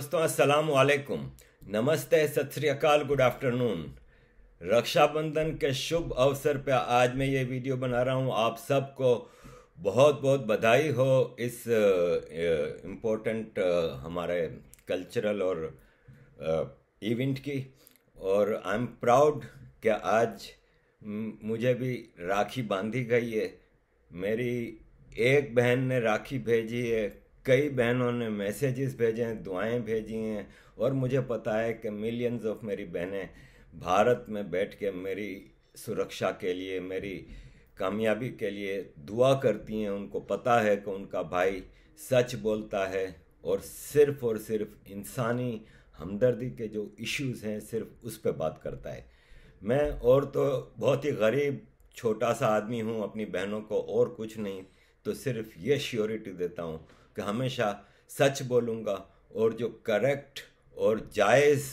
दोस्तों अस्सलाम वालेकुम नमस्ते सत श्रीकाल गुड आफ्टरनून रक्षाबंधन के शुभ अवसर पर आज मैं ये वीडियो बना रहा हूँ आप सबको बहुत बहुत बधाई हो इस इम्पोर्टेंट हमारे कल्चरल और इवेंट की और आई एम प्राउड कि आज मुझे भी राखी बांधी गई है मेरी एक बहन ने राखी भेजी है कई बहनों ने मैसेजेस भेजे हैं दुआएं भेजी हैं और मुझे पता है कि मिलियंस ऑफ मेरी बहनें भारत में बैठ के मेरी सुरक्षा के लिए मेरी कामयाबी के लिए दुआ करती हैं उनको पता है कि उनका भाई सच बोलता है और सिर्फ़ और सिर्फ इंसानी हमदर्दी के जो इश्यूज़ हैं सिर्फ उस पर बात करता है मैं और तो बहुत ही गरीब छोटा सा आदमी हूँ अपनी बहनों को और कुछ नहीं तो सिर्फ ये श्योरिटी देता हूँ कि हमेशा सच बोलूँगा और जो करेक्ट और जायज़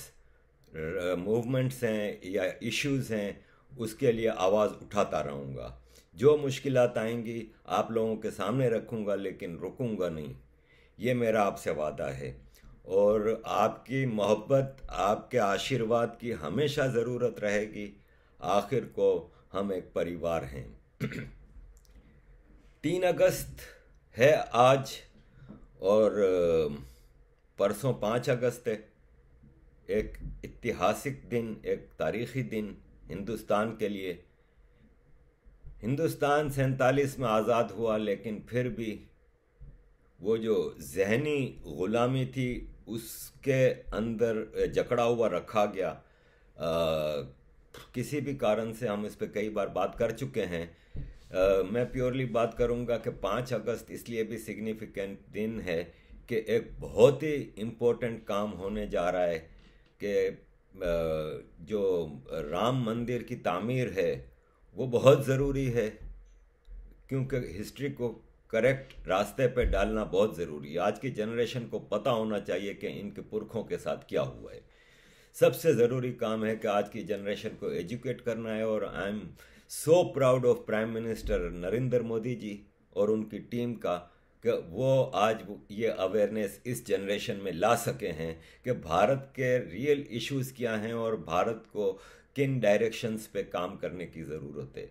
मूवमेंट्स हैं या इश्यूज़ हैं उसके लिए आवाज़ उठाता रहूँगा जो मुश्किल आएंगी आप लोगों के सामने रखूँगा लेकिन रुकूँगा नहीं ये मेरा आपसे वादा है और आपकी मोहब्बत आपके आशीर्वाद की हमेशा ज़रूरत रहेगी आखिर को हम एक परिवार हैं तीन अगस्त है आज और परसों पाँच अगस्त है एक ऐतिहासिक दिन एक तारीखी दिन हिंदुस्तान के लिए हिंदुस्तान सैतालीस में आज़ाद हुआ लेकिन फिर भी वो जो जहनी ग़ुलामी थी उसके अंदर जकड़ा हुआ रखा गया आ, किसी भी कारण से हम इस पर कई बार बात कर चुके हैं मैं प्योरली बात करूंगा कि पाँच अगस्त इसलिए भी सिग्निफिकेंट दिन है कि एक बहुत ही इम्पोर्टेंट काम होने जा रहा है कि जो राम मंदिर की तामीर है वो बहुत ज़रूरी है क्योंकि हिस्ट्री को करेक्ट रास्ते पे डालना बहुत ज़रूरी है आज की जनरेशन को पता होना चाहिए कि इनके पुरखों के साथ क्या हुआ है सबसे ज़रूरी काम है कि आज की जनरेशन को एजुकेट करना है और I am so proud of prime minister Narendra Modi ji और उनकी टीम का कि वो आज ये अवेयरनेस इस जनरेशन में ला सके हैं कि भारत के रियल इश्यूज क्या हैं और भारत को किन डायरेक्शंस पे काम करने की ज़रूरत है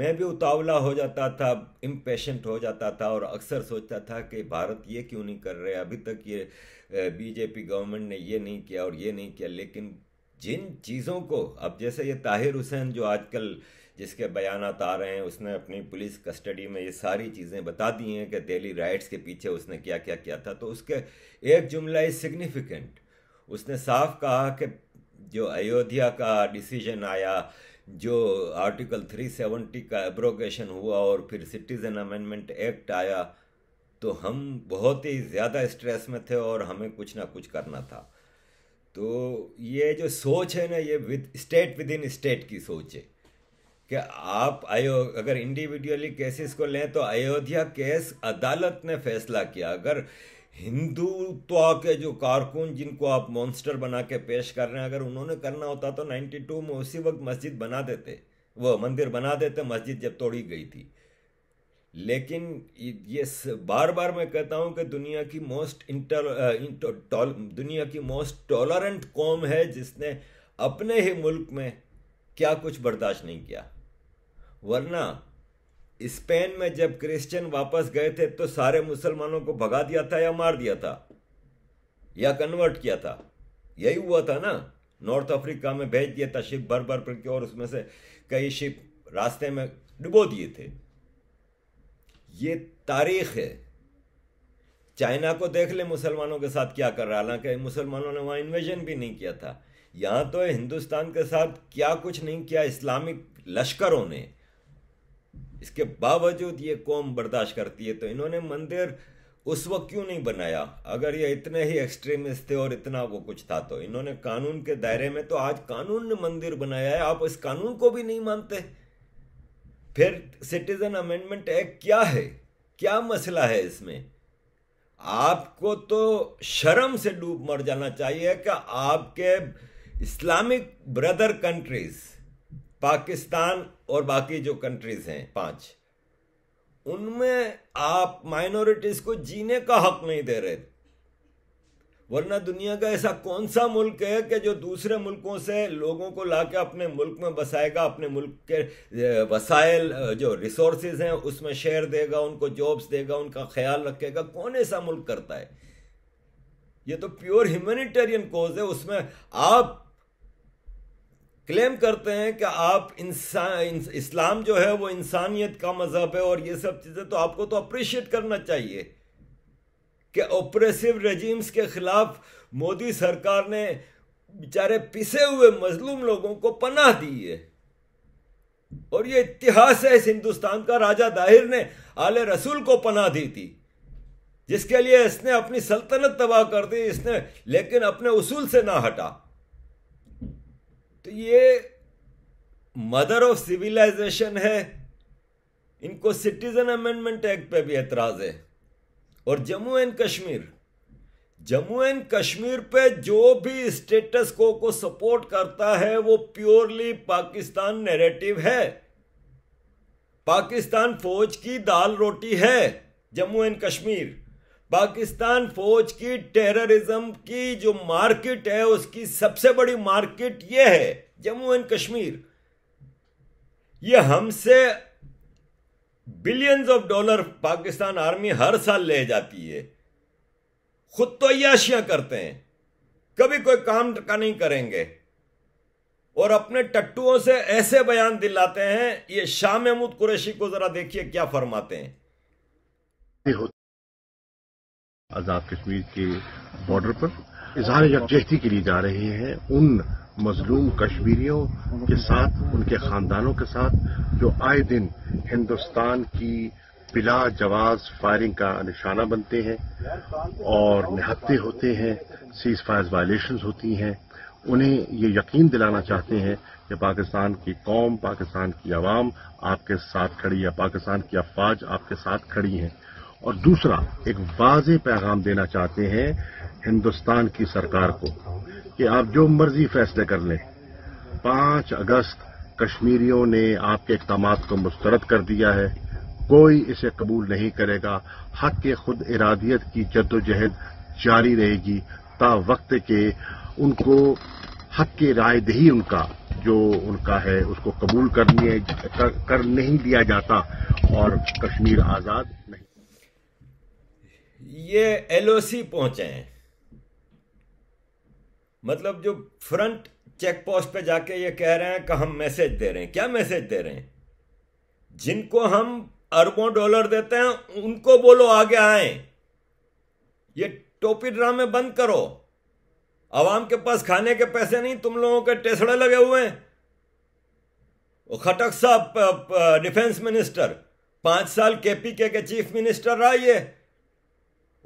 मैं भी उतावला हो जाता था इम्पेशेंट हो जाता था और अक्सर सोचता था कि भारत ये क्यों नहीं कर रहे अभी तक ये बीजेपी गवर्नमेंट ने ये नहीं किया और ये नहीं किया लेकिन जिन चीज़ों को अब जैसे ये ताहिर हुसैन जो आजकल जिसके बयान आ रहे हैं उसने अपनी पुलिस कस्टडी में ये सारी चीज़ें बता दी हैं कि दिल्ली राइट्स के पीछे उसने क्या क्या किया था तो उसके एक जुमला इज सिग्निफिकेंट उसने साफ कहा कि जो अयोध्या का डिसीजन आया जो आर्टिकल 370 का एब्रोगेशन हुआ और फिर सिटीज़न अमेंडमेंट एक्ट आया तो हम बहुत ही ज़्यादा स्ट्रेस में थे और हमें कुछ ना कुछ करना था तो ये जो सोच है ना ये with state within state की सोच है कि आप अयो अगर इंडिविजुअली केसेस को लें तो अयोध्या केस अदालत ने फैसला किया अगर तो के जो कारकुन जिनको आप मॉन्स्टर बना के पेश कर रहे हैं अगर उन्होंने करना होता तो 92 में उसी वक्त मस्जिद बना देते वो मंदिर बना देते मस्जिद जब तोड़ी गई थी लेकिन ये बार बार मैं कहता हूँ कि दुनिया की मोस्ट इंटर दुनिया की मोस्ट टॉलरेंट कौम है जिसने अपने ही मुल्क में क्या कुछ बर्दाश्त नहीं किया वरना स्पेन में जब क्रिश्चियन वापस गए थे तो सारे मुसलमानों को भगा दिया था या मार दिया था या कन्वर्ट किया था यही हुआ था ना नॉर्थ अफ्रीका में भेज दिया था शिप भर भर पर के और उसमें से कई शिप रास्ते में डुबो दिए थे ये तारीख है चाइना को देख ले मुसलमानों के साथ क्या कर रहा हालांकि मुसलमानों ने वहाँ इन्वेजन भी नहीं किया था यहाँ तो हिंदुस्तान के साथ क्या कुछ नहीं किया इस्लामिक लश्करों ने इसके बावजूद ये कौम बर्दाश्त करती है तो इन्होंने मंदिर उस वक्त क्यों नहीं बनाया अगर ये इतने ही एक्सट्रीमिस्ट थे और इतना वो कुछ था तो इन्होंने कानून के दायरे में तो आज कानून ने मंदिर बनाया है आप इस कानून को भी नहीं मानते फिर सिटीजन अमेंडमेंट एक्ट क्या है क्या मसला है इसमें आपको तो शर्म से डूब मर जाना चाहिए कि आपके इस्लामिक ब्रदर कंट्रीज पाकिस्तान और बाकी जो कंट्रीज हैं पांच उनमें आप माइनॉरिटीज को जीने का हक नहीं दे रहे वरना दुनिया का ऐसा कौन सा मुल्क है कि जो दूसरे मुल्कों से लोगों को लाके अपने मुल्क में बसाएगा अपने मुल्क के वसायल जो रिसोर्सेज हैं उसमें शेयर देगा उनको जॉब्स देगा उनका ख्याल रखेगा कौन ऐसा मुल्क करता है ये तो प्योर ह्यूमैनिटेरियन कोज है उसमें आप क्लेम करते हैं कि आप इंसान इस्लाम जो है वो इंसानियत का मजहब है और ये सब चीज़ें तो आपको तो अप्रिशिएट करना चाहिए कि ओप्रेसिव रजीम्स के ख़िलाफ़ मोदी सरकार ने बेचारे पिसे हुए मजलूम लोगों को पनाह दी है और ये इतिहास है इस हिंदुस्तान का राजा दाहिर ने आले रसूल को पनाह दी थी जिसके लिए इसने अपनी सल्तनत तबाह कर दी इसने लेकिन अपने उसूल से ना हटा तो ये मदर ऑफ सिविलाइजेशन है इनको सिटीजन अमेंडमेंट एक्ट पे भी एतराज है और जम्मू एंड कश्मीर जम्मू एंड कश्मीर पे जो भी स्टेटस को को सपोर्ट करता है वो प्योरली पाकिस्तान नैरेटिव है पाकिस्तान फौज की दाल रोटी है जम्मू एंड कश्मीर पाकिस्तान फौज की टेररिज्म की जो मार्केट है उसकी सबसे बड़ी मार्केट ये है जम्मू एंड कश्मीर ये हमसे billions of dollar Pakistan army हर साल ले जाती है खुद तो याशियां करते हैं कभी कोई काम का नहीं करेंगे और अपने टट्टुओं से ऐसे बयान दिलाते हैं ये शाह महमूद कुरैशी को जरा देखिए क्या फरमाते हैं आज़ाद कश्मीर के बॉर्डर पर इजहार यकजहती के लिए जा रहे हैं उन मजलूम कश्मीरियों के साथ उनके खानदानों के साथ जो आए दिन हिंदुस्तान की बिला जवाज फायरिंग का निशाना बनते हैं और निहत्ते होते हैं सीज फायर वायलेशन होती हैं उन्हें ये यकीन दिलाना चाहते हैं कि पाकिस्तान की कौम पाकिस्तान की आवाम आपके साथ खड़ी है पाकिस्तान की अफवाज आपके साथ खड़ी है और दूसरा एक वाज पैगाम देना चाहते हैं हिंदुस्तान की सरकार को कि आप जो मर्जी फैसले कर लें पांच अगस्त कश्मीरियों ने आपके इकदाम को मुस्तरद कर दिया है कोई इसे कबूल नहीं करेगा हक के खुद इरादियत की जद्दोजहद जारी रहेगी ता वक्त के उनको हक के रायदही उनका जो उनका है उसको कबूल कर, कर नहीं दिया जाता और कश्मीर आज़ाद नहीं ये एलओसी पहुंचे हैं मतलब जो फ्रंट चेक पोस्ट पे जाके ये कह रहे हैं कि हम मैसेज दे रहे हैं क्या मैसेज दे रहे हैं जिनको हम अरबों डॉलर देते हैं उनको बोलो आगे आए ये टोपी ड्रामे बंद करो आवाम के पास खाने के पैसे नहीं तुम लोगों के टेसड़े लगे हुए हैं खटक साहब डिफेंस मिनिस्टर पांच साल केपीके के चीफ मिनिस्टर रहा ये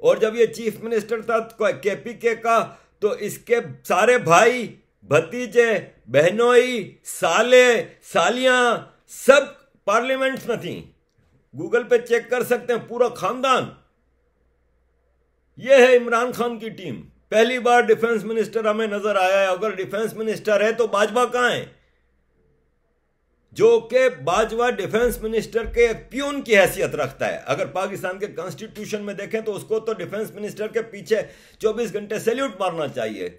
और जब ये चीफ मिनिस्टर था के पी के का तो इसके सारे भाई भतीजे बहनोई साले सालियां सब पार्लियामेंट्स में थी गूगल पे चेक कर सकते हैं पूरा खानदान यह है इमरान खान की टीम पहली बार डिफेंस मिनिस्टर हमें नजर आया है अगर डिफेंस मिनिस्टर है तो भाजपा कहां है जो कि बाजवा डिफेंस मिनिस्टर के एक प्यून की हैसियत रखता है अगर पाकिस्तान के कॉन्स्टिट्यूशन में देखें तो उसको तो डिफेंस मिनिस्टर के पीछे 24 घंटे सैल्यूट मारना चाहिए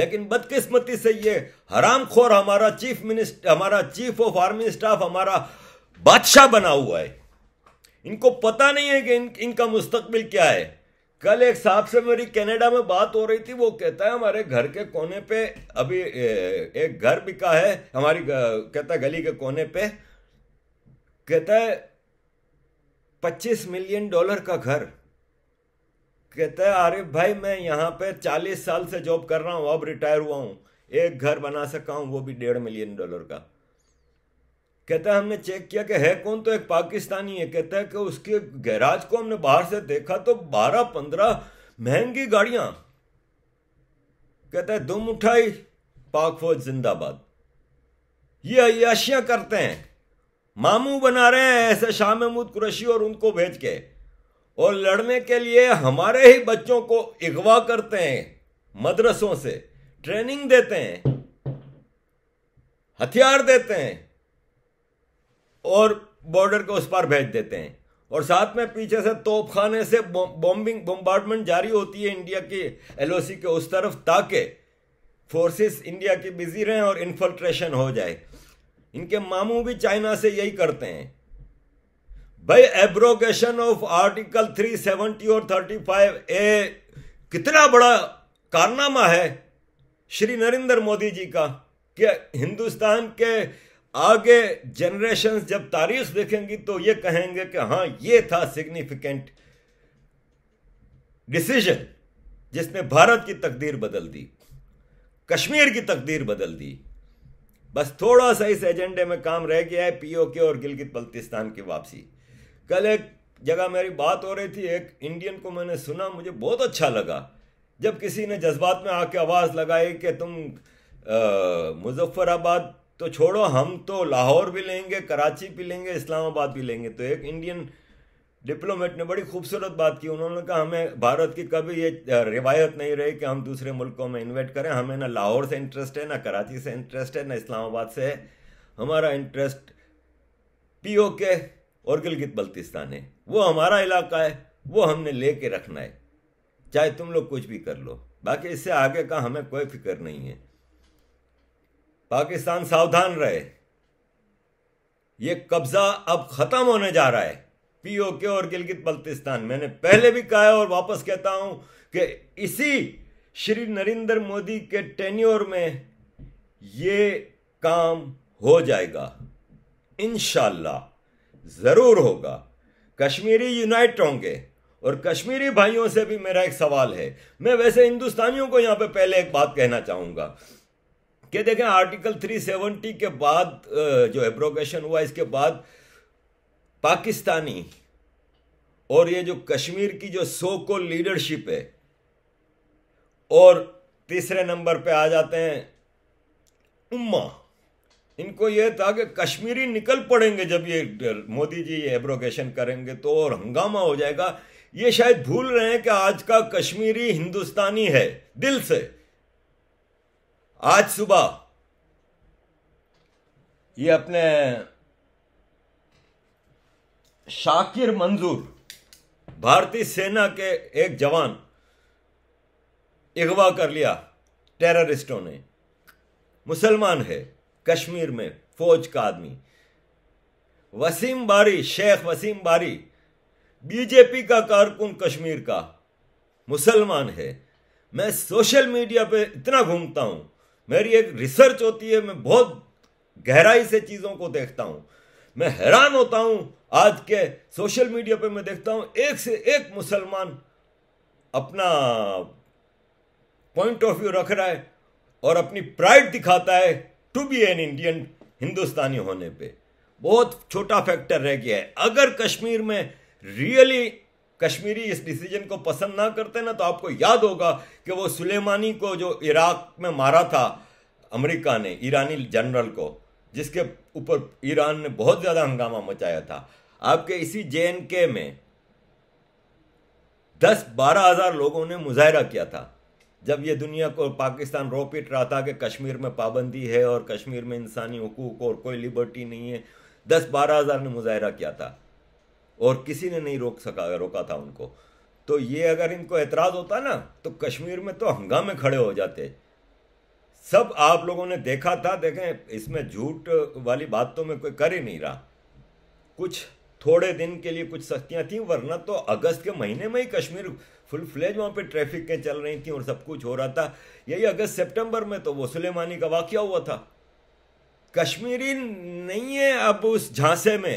लेकिन बदकिस्मती से ये हराम खोर हमारा चीफ मिनिस्टर हमारा चीफ ऑफ आर्मी स्टाफ हमारा बादशाह बना हुआ है इनको पता नहीं है कि इन, इनका मुस्तकबिल क्या है कल एक साहब से मेरी कनाडा में बात हो रही थी वो कहता है हमारे घर के कोने पे अभी एक घर बिका है हमारी कहता है गली के कोने पे कहता है पच्चीस मिलियन डॉलर का घर कहता है अरे भाई मैं यहाँ पे चालीस साल से जॉब कर रहा हूँ अब रिटायर हुआ हूँ एक घर बना सका हूँ वो भी डेढ़ मिलियन डॉलर का कहता है हमने चेक किया कि है कौन तो एक पाकिस्तानी है कहता है कि उसके गैराज को हमने बाहर से देखा तो बारह पंद्रह महंगी गाड़ियां कहता है दुम उठाई पाक फौज जिंदाबाद ये अयाशियां करते हैं मामू बना रहे हैं ऐसे शाह महमूद कुरैशी और उनको भेज के और लड़ने के लिए हमारे ही बच्चों को अगवा करते हैं मदरसों से ट्रेनिंग देते हैं हथियार देते हैं और बॉर्डर के उस पार भेज देते हैं और साथ में पीछे से तोपखाने से बॉम्बिंग बम्बार्टमेंट जारी होती है इंडिया की एलओसी के उस तरफ ताकि फोर्सेस इंडिया की बिजी रहें और इन्फल्ट्रेशन हो जाए इनके मामू भी चाइना से यही करते हैं भाई एब्रोगेशन ऑफ आर्टिकल 370 और 35 ए कितना बड़ा कारनामा है श्री नरेंद्र मोदी जी का कि हिंदुस्तान के आगे जनरेशन जब तारीख देखेंगी तो ये कहेंगे कि हाँ ये था सिग्निफिकेंट डिसीजन जिसने भारत की तकदीर बदल दी कश्मीर की तकदीर बदल दी बस थोड़ा सा इस एजेंडे में काम रह गया है पीओके और गिलगित बल्तिस्तान की वापसी कल एक जगह मेरी बात हो रही थी एक इंडियन को मैंने सुना मुझे बहुत अच्छा लगा जब किसी ने जज्बात में आके आवाज़ लगाई कि तुम मुजफ्फराबाद तो छोड़ो हम तो लाहौर भी लेंगे कराची भी लेंगे इस्लामाबाद भी लेंगे तो एक इंडियन डिप्लोमेट ने बड़ी खूबसूरत बात की उन्होंने कहा हमें भारत की कभी ये रिवायत नहीं रही कि हम दूसरे मुल्कों में इन्वेट करें हमें ना लाहौर से इंटरेस्ट है ना कराची से इंटरेस्ट है ना इस्लामाबाद से है हमारा इंटरेस्ट ओ के और गिलगित बल्तिस्तान है वो हमारा इलाका है वो हमने ले के रखना है चाहे तुम लोग कुछ भी कर लो बाकी इससे आगे का हमें कोई फिक्र नहीं है पाकिस्तान सावधान रहे ये कब्जा अब खत्म होने जा रहा है पीओके और गिलगित बल्तिस्तान मैंने पहले भी कहा है और वापस कहता हूं कि इसी श्री नरेंद्र मोदी के टेन्योर में ये काम हो जाएगा इनशाला ज़रूर होगा कश्मीरी यूनाइट होंगे और कश्मीरी भाइयों से भी मेरा एक सवाल है मैं वैसे हिंदुस्तानियों को यहां पे पहले एक बात कहना चाहूंगा कि देखें आर्टिकल 370 के बाद जो एब्रोगेशन हुआ इसके बाद पाकिस्तानी और ये जो कश्मीर की जो सो को लीडरशिप है और तीसरे नंबर पे आ जाते हैं उम्मा इनको यह था कि कश्मीरी निकल पड़ेंगे जब ये मोदी जी ये एब्रोगेशन करेंगे तो और हंगामा हो जाएगा ये शायद भूल रहे हैं कि आज का कश्मीरी हिंदुस्तानी है दिल से आज सुबह ये अपने शाकिर मंजूर भारतीय सेना के एक जवान अगवा कर लिया टेररिस्टों ने मुसलमान है कश्मीर में फौज का आदमी वसीम बारी शेख वसीम बारी बीजेपी का कारकुन कश्मीर का मुसलमान है मैं सोशल मीडिया पे इतना घूमता हूं मेरी एक रिसर्च होती है मैं बहुत गहराई से चीज़ों को देखता हूं मैं हैरान होता हूं आज के सोशल मीडिया पे मैं देखता हूं एक से एक मुसलमान अपना पॉइंट ऑफ व्यू रख रहा है और अपनी प्राइड दिखाता है टू बी एन इंडियन हिंदुस्तानी होने पे बहुत छोटा फैक्टर रह गया है अगर कश्मीर में रियली कश्मीरी इस डिसीजन को पसंद ना करते ना तो आपको याद होगा कि वो सुलेमानी को जो इराक में मारा था अमेरिका ने ईरानी जनरल को जिसके ऊपर ईरान ने बहुत ज़्यादा हंगामा मचाया था आपके इसी जे के में दस बारह हज़ार लोगों ने मुजाहरा किया था जब ये दुनिया को पाकिस्तान रो पिट रहा था कि कश्मीर में पाबंदी है और कश्मीर में इंसानी हकूक और कोई लिबर्टी नहीं है दस बारह हज़ार ने मुजाहरा किया था और किसी ने नहीं रोक सका रोका था उनको तो ये अगर इनको एतराज़ होता ना तो कश्मीर में तो हंगामे खड़े हो जाते सब आप लोगों ने देखा था देखें इसमें झूठ वाली बात तो मैं कोई कर ही नहीं रहा कुछ थोड़े दिन के लिए कुछ सख्तियां थी वरना तो अगस्त के महीने में ही कश्मीर फुल फ्लेज वहाँ पे के चल रही थी और सब कुछ हो रहा था यही अगस्त सितंबर में तो वो सुलेमानी का वाक्य हुआ था कश्मीरी नहीं है अब उस झांसे में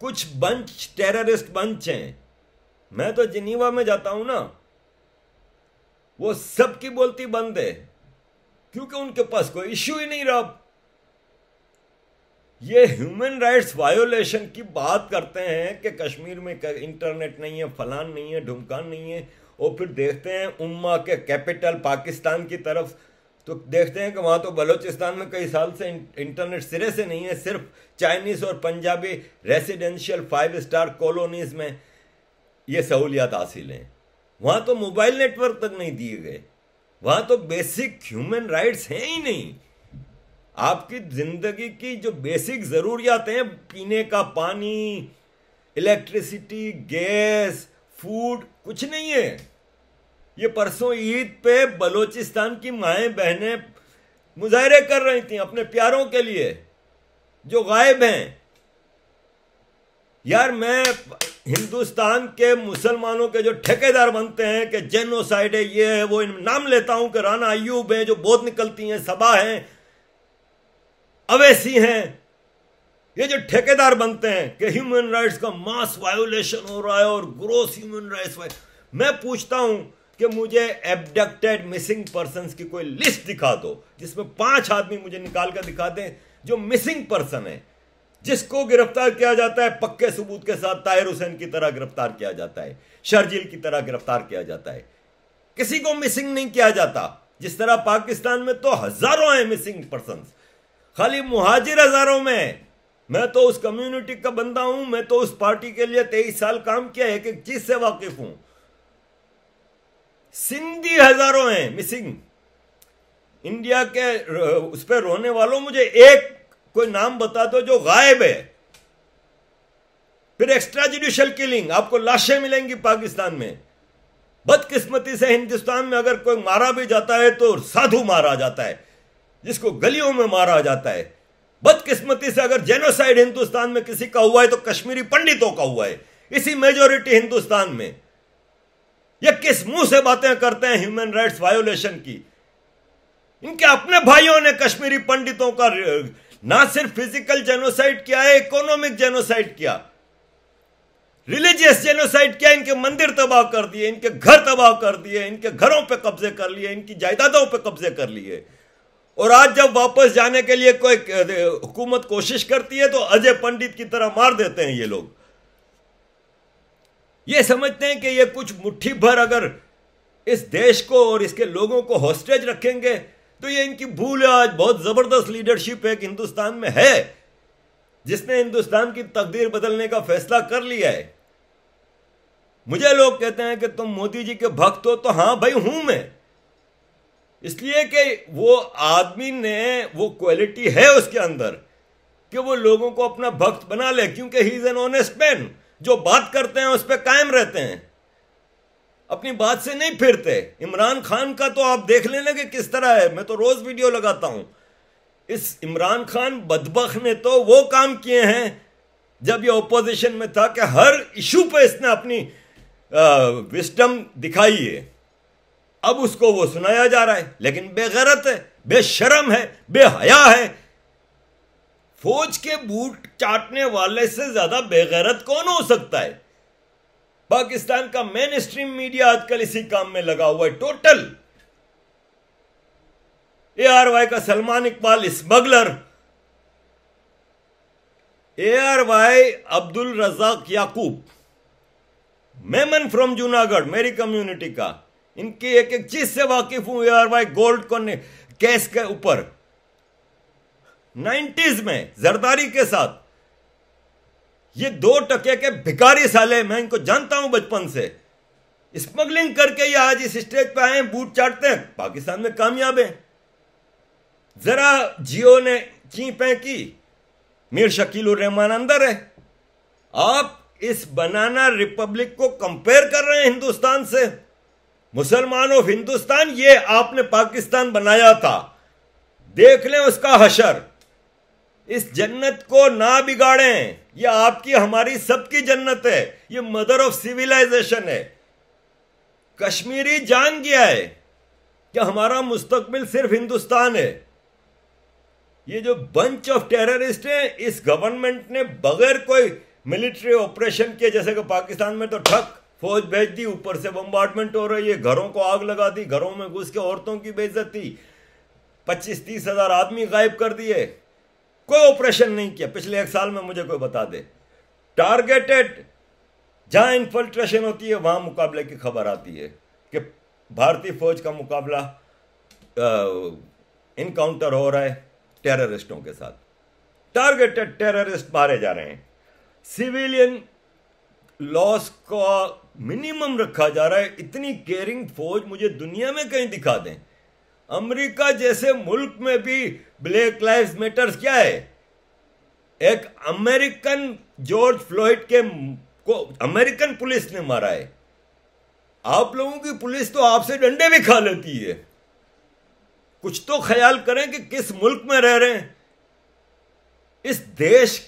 कुछ बंच टेररिस्ट बंच हैं मैं तो जिनीवा में जाता हूं ना वो सबकी बोलती बंद है क्योंकि उनके पास कोई इश्यू ही नहीं रहा ये ह्यूमन राइट्स वायोलेशन की बात करते हैं कि कश्मीर में इंटरनेट नहीं है फलान नहीं है ढुमकान नहीं है और फिर देखते हैं उम्मा के कैपिटल पाकिस्तान की तरफ तो देखते हैं कि वहाँ तो बलूचिस्तान में कई साल से इंटरनेट सिरे से नहीं है सिर्फ चाइनीज़ और Punjabi residential five star colonies में ये सहूलियात हासिल हैं वहाँ तो मोबाइल नेटवर्क तक नहीं दिए गए वहाँ तो बेसिक ह्यूमन राइट्स हैं ही नहीं आपकी ज़िंदगी की जो बेसिक ज़रूरियात हैं पीने का पानी इलेक्ट्रिसिटी गैस फूड कुछ नहीं है ये परसों ईद पे बलोचिस्तान की माएँ बहनें मुजाहरे कर रही थी अपने प्यारों के लिए जो गायब हैं यार मैं हिंदुस्तान के मुसलमानों के जो ठेकेदार बनते हैं कि जेनोसाइड है ये है वो नाम लेता हूं कि राना अयूब है जो बोध निकलती हैं सबा हैं अवैसी हैं ये जो ठेकेदार बनते हैं कि ह्यूमन राइट्स का मास वायोलेशन हो रहा है और ग्रोस ह्यूमन राइट्स मैं पूछता हूं कि मुझे एबडक्टेड मिसिंग पर्सन की कोई लिस्ट दिखा दो जिसमें पांच आदमी मुझे निकाल कर दिखा दें जो मिसिंग पर्सन है जिसको गिरफ्तार किया जाता है पक्के सबूत के साथ ताहिर हुसैन की तरह गिरफ्तार किया जाता है शर्जील की तरह गिरफ्तार किया जाता है किसी को मिसिंग नहीं किया जाता जिस तरह पाकिस्तान में तो हजारों हैं मिसिंग पर्सन खाली मुहाजिर हजारों में मैं तो उस कम्युनिटी का बंदा हूं मैं तो उस पार्टी के लिए तेईस साल काम किया एक एक चीज से वाकिफ हूं सिंधी हजारों हैं मिसिंग इंडिया के उस पर रोने वालों मुझे एक कोई नाम बता दो जो गायब है फिर एक्स्ट्रा जुडिशियल किलिंग आपको लाशें मिलेंगी पाकिस्तान में बदकिस्मती से हिंदुस्तान में अगर कोई मारा भी जाता है तो साधु मारा जाता है जिसको गलियों में मारा जाता है बदकिस्मती से अगर जेनोसाइड हिंदुस्तान में किसी का हुआ है तो कश्मीरी पंडितों का हुआ है इसी मेजोरिटी हिंदुस्तान में ये किस मुंह से बातें करते हैं ह्यूमन राइट्स वायोलेशन की इनके अपने भाइयों ने कश्मीरी पंडितों का ना सिर्फ फिजिकल जेनोसाइड किया है इकोनॉमिक जेनोसाइड किया रिलीजियस जेनोसाइड किया इनके मंदिर तबाह कर दिए इनके घर तबाह कर दिए इनके घरों पे कब्जे कर लिए इनकी जायदादों पे कब्जे कर लिए और आज जब वापस जाने के लिए कोई हुकूमत कोशिश करती है तो अजय पंडित की तरह मार देते हैं ये लोग ये समझते हैं कि ये कुछ मुट्ठी भर अगर इस देश को और इसके लोगों को हॉस्टेज रखेंगे तो ये इनकी भूल है आज बहुत ज़बरदस्त लीडरशिप एक हिंदुस्तान में है जिसने हिंदुस्तान की तकदीर बदलने का फैसला कर लिया है मुझे लोग कहते हैं कि तुम मोदी जी के भक्त हो तो हां भाई हूं मैं इसलिए कि वो आदमी ने वो क्वालिटी है उसके अंदर कि वो लोगों को अपना भक्त बना ले क्योंकि he is an honest man जो बात करते हैं उस पर कायम रहते हैं अपनी बात से नहीं फिरते इमरान खान का तो आप देख लेना कि किस तरह है मैं तो रोज वीडियो लगाता हूं इस इमरान खान बदबख ने तो वो काम किए हैं जब ये ओपोजिशन में था कि हर इशू पे इसने अपनी विस्टम दिखाई है अब उसको वो सुनाया जा रहा है लेकिन बेगरत है बेशरम है बेहया है फौज के बूट चाटने वाले से ज्यादा बेगैरत कौन हो सकता है पाकिस्तान का मेन स्ट्रीम मीडिया आजकल इसी काम में लगा हुआ है टोटल ए आर वाई का Salman Iqbal smuggler A R Y Abdul Razzaq Yakub Memon from Junagadh मेरी कम्युनिटी का इनकी एक एक चीज से वाकिफ हूं ए आर वाई गोल्ड कौन कैश के ऊपर नाइन्टीज में जरदारी के साथ ये दो टके के भिकारी साले मैं इनको जानता हूं बचपन से स्मगलिंग करके ये आज इस स्टेज पे आए बूट चाटते हैं पाकिस्तान में कामयाब है जरा जियो ने चीपें की मीर शकील रहमान अंदर है आप इस बनाना रिपब्लिक को कंपेयर कर रहे हैं हिंदुस्तान से मुसलमान ऑफ हिंदुस्तान ये आपने पाकिस्तान बनाया था देख लें उसका हशर इस जन्नत को ना बिगाड़ें ये आपकी हमारी सबकी जन्नत है ये मदर ऑफ सिविलाइजेशन है कश्मीरी जान गया है कि हमारा मुस्तकबिल सिर्फ हिंदुस्तान है ये जो बंच ऑफ टेररिस्ट है इस गवर्नमेंट ने बगैर कोई मिलिट्री ऑपरेशन किए जैसे कि पाकिस्तान में तो ठक फौज भेज दी ऊपर से बम्बार्टमेंट हो रही है घरों को आग लगा दी घरों में घुस के औरतों की बेइज्जती पच्चीस तीस हजार आदमी गायब कर दिए कोई ऑपरेशन नहीं किया पिछले एक साल में मुझे कोई बता दे टारगेटेड जहां इन्फिल्ट्रेशन होती है वहां मुकाबले की खबर आती है कि भारतीय फौज का मुकाबला इनकाउंटर हो रहा है टेररिस्टों के साथ टारगेटेड टेररिस्ट मारे जा रहे हैं सिविलियन लॉस का मिनिमम रखा जा रहा है इतनी केयरिंग फौज मुझे दुनिया में कहीं दिखा दें अमेरिका जैसे मुल्क में भी ब्लैक लाइव्स मैटर्स क्या है एक अमेरिकन जॉर्ज फ्लोइड के को अमेरिकन पुलिस ने मारा है आप लोगों की पुलिस तो आपसे डंडे भी खा लेती है कुछ तो ख्याल करें कि किस मुल्क में रह रहे हैं इस देश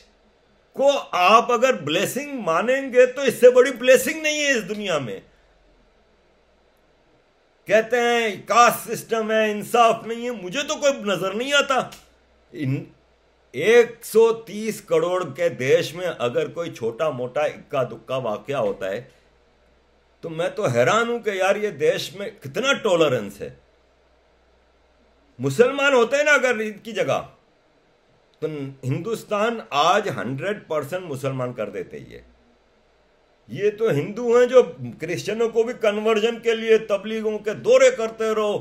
को आप अगर ब्लेसिंग मानेंगे तो इससे बड़ी ब्लेसिंग नहीं है इस दुनिया में कहते हैं कास्ट सिस्टम है इंसाफ नहीं है मुझे तो कोई नजर नहीं आता इन 130 करोड़ के देश में अगर कोई छोटा मोटा इक्का दुक्का वाक्य होता है तो मैं तो हैरान हूं कि यार ये देश में कितना टॉलरेंस है मुसलमान होते हैं ना अगर ईद की जगह तो हिंदुस्तान आज 100 परसेंट मुसलमान कर देते ये ये तो हिंदू हैं जो क्रिश्चियनों को भी कन्वर्जन के लिए तबलीगों के दौरे करते रहो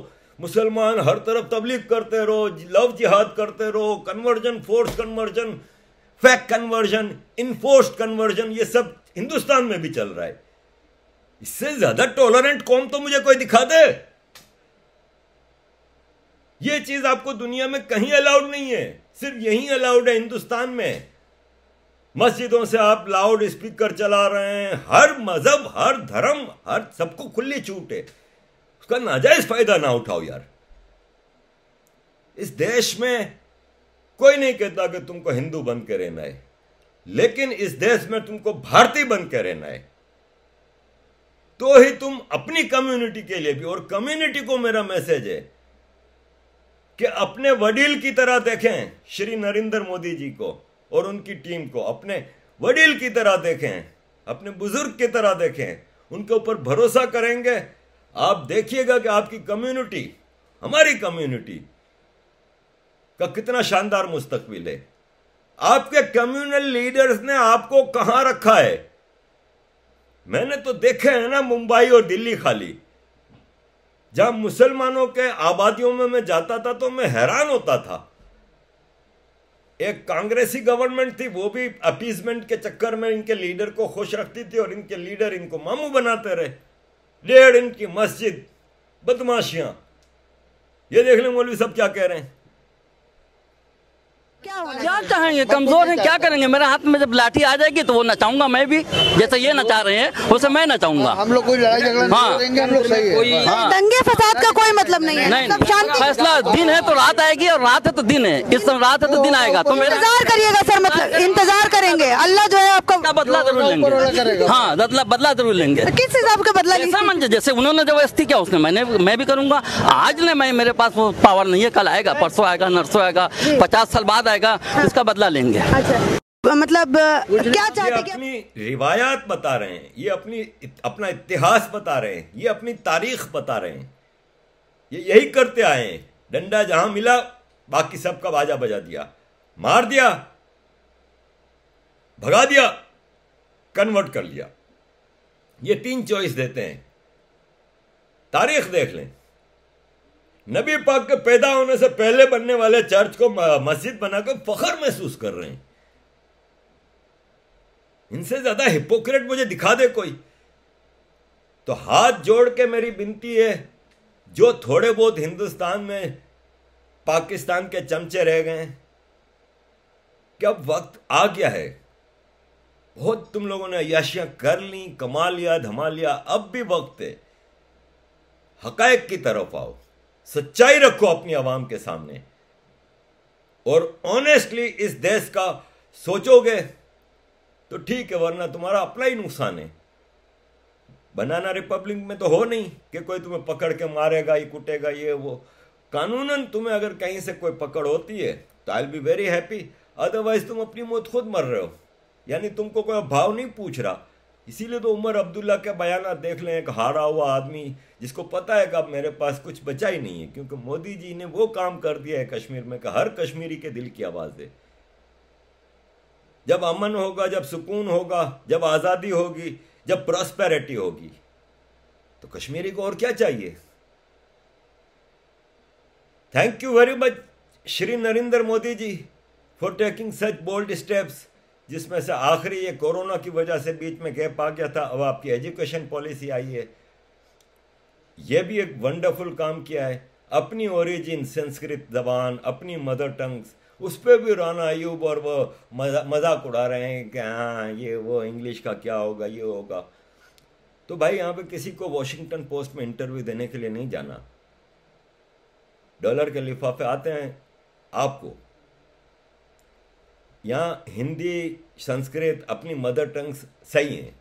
मुसलमान हर तरफ तबलीग करते रहो लव जिहाद करते रहो conversion force conversion fake conversion enforced conversion ये सब हिंदुस्तान में भी चल रहा है इससे ज्यादा टॉलरेंट कौम तो मुझे कोई दिखा दे ये चीज आपको दुनिया में कहीं अलाउड नहीं है सिर्फ यही अलाउड है हिंदुस्तान में मस्जिदों से आप लाउड स्पीकर चला रहे हैं हर मजहब हर धर्म हर सबको खुली छूट है उसका नाजायज फायदा ना उठाओ यार इस देश में कोई नहीं कहता कि तुमको हिंदू बन के रहना है लेकिन इस देश में तुमको भारतीय बन के रहना है तो ही तुम अपनी कम्युनिटी के लिए भी और कम्युनिटी को मेरा मैसेज है कि अपने वडील की तरह देखें श्री नरेंद्र मोदी जी को और उनकी टीम को अपने वडील की तरह देखें अपने बुजुर्ग की तरह देखें उनके ऊपर भरोसा करेंगे आप देखिएगा कि आपकी कम्युनिटी हमारी कम्युनिटी का कितना शानदार मुस्तकबिल है आपके कम्युनल लीडर्स ने आपको कहां रखा है मैंने तो देखे हैं ना मुंबई और दिल्ली खाली जहां मुसलमानों के आबादियों में मैं जाता था तो मैं हैरान होता था एक कांग्रेसी गवर्नमेंट थी वो भी अपीजमेंट के चक्कर में इनके लीडर को खुश रखती थी और इनके लीडर इनको मामू बनाते रहे डेढ़ इनकी मस्जिद बदमाशियां ये देख लें मौलवी सब क्या कह रहे हैं हाँ। क्या चाहेंगे कमजोर है क्या करेंगे मेरे हाथ में जब लाठी आ जाएगी तो वो नचाऊंगा मैं भी जैसे ये नचा रहे हैं वैसे मैं नचाऊंगा हम लोग कोई लड़ाई झगड़ा हाँ।, हाँ।, हाँ दंगे फसाद का कोई मतलब नहीं है नहीं फैसला दिन है तो रात आएगी और रात है तो दिन है इस समय रात है तो दिन आएगा तो इंतजार करिएगा सर मतलब इंतजार करेंगे अल्लाह जो है आपका बदला जरूर लेंगे हाँ बदला बदला जरूर लेंगे तो किस हिसाब का बदला समझ जैसे उन्होंने अस्थि किया उसने मैंने मैं भी करूंगा आज ने मैं मेरे पास वो पावर नहीं है कल आएगा परसों आएगा नरसों आएगा पचास साल बाद आएगा जाएगा हाँ। उसका बदला लेंगे अच्छा तो मतलब क्या चाहते अपनी रिवायात बता रहे हैं ये अपनी अपना इतिहास बता रहे हैं ये अपनी तारीख बता रहे हैं ये यही करते आए हैं डंडा जहां मिला बाकी सबका बाजा बजा दिया मार दिया भगा दिया कन्वर्ट कर लिया ये तीन चॉइस देते हैं तारीख देख लें नबी पाक के पैदा होने से पहले बनने वाले चर्च को मस्जिद बनाकर फखर महसूस कर रहे हैं इनसे ज्यादा हिपोक्रेट मुझे दिखा दे कोई तो हाथ जोड़ के मेरी बिनती है जो थोड़े बहुत हिंदुस्तान में पाकिस्तान के चमचे रह गए क्या वक्त आ गया है बहुत तुम लोगों ने अयाशियां कर ली कमा लिया धमा लिया अब भी वक्त है हकायक की तरफ आओ सच्चाई रखो अपनी आवाम के सामने और ऑनेस्टली इस देश का सोचोगे तो ठीक है वरना तुम्हारा अपना ही नुकसान है बनाना रिपब्लिक में तो हो नहीं कि कोई तुम्हें पकड़ के मारेगा ये कुटेगा ये वो कानूनन तुम्हें अगर कहीं से कोई पकड़ होती है तो I be very happy otherwise तुम अपनी मौत खुद मर रहे हो यानी तुमको कोई भाव नहीं पूछ रहा इसीलिए तो उमर अब्दुल्ला के बयान देख लें एक हारा हुआ आदमी जिसको पता है कि अब मेरे पास कुछ बचा ही नहीं है क्योंकि मोदी जी ने वो काम कर दिया है कश्मीर में कि हर कश्मीरी के दिल की आवाज़ है जब अमन होगा जब सुकून होगा जब आज़ादी होगी जब प्रॉस्पेरिटी होगी तो कश्मीरी को और क्या चाहिए thank you very much Shri Narendra Modi ji for taking such bold steps जिसमें से आखिरी ये कोरोना की वजह से बीच में गैप आ गया था अब आपकी एजुकेशन पॉलिसी आई है ये भी एक वंडरफुल काम किया है अपनी ओरिजिन संस्कृत जबान अपनी मदर टंग्स उस पर भी राना अयूब और वो मजा मजाक उड़ा रहे हैं कि हाँ ये वो इंग्लिश का क्या होगा ये होगा तो भाई यहाँ पे किसी को वॉशिंगटन पोस्ट में इंटरव्यू देने के लिए नहीं जाना डॉलर के लिफाफे आते हैं आपको यहाँ हिंदी संस्कृत अपनी मदर टंग सही हैं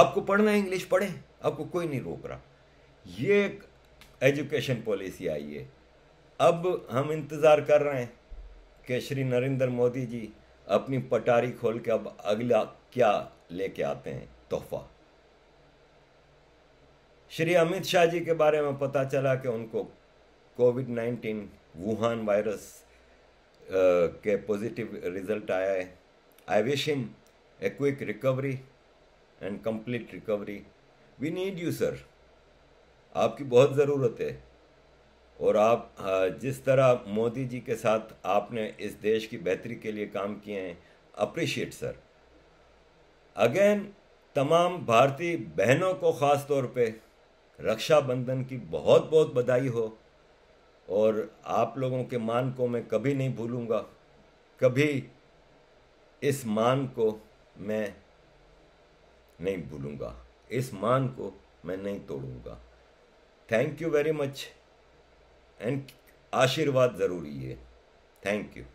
आपको पढ़ना है इंग्लिश पढ़े आपको कोई नहीं रोक रहा ये एक एजुकेशन पॉलिसी आई है अब हम इंतज़ार कर रहे हैं कि श्री नरेंद्र मोदी जी अपनी पटारी खोल के अब अगला क्या लेके आते हैं तोहफा श्री अमित शाह जी के बारे में पता चला कि उनको कोविड नाइन्टीन वुहान वायरस के पॉजिटिव रिजल्ट आया है I wish him a quick recovery and complete recovery we need you sir आपकी बहुत ज़रूरत है और आप जिस तरह मोदी जी के साथ आपने इस देश की बेहतरी के लिए काम किए हैं अप्रिशिएट सर अगेन तमाम भारतीय बहनों को ख़ास तौर पे रक्षाबंधन की बहुत बहुत बधाई हो और आप लोगों के मान को मैं कभी नहीं भूलूंगा कभी इस मान को मैं नहीं भूलूंगा इस मान को मैं नहीं तोड़ूंगा thank you very much and आशीर्वाद ज़रूरी है थैंक यू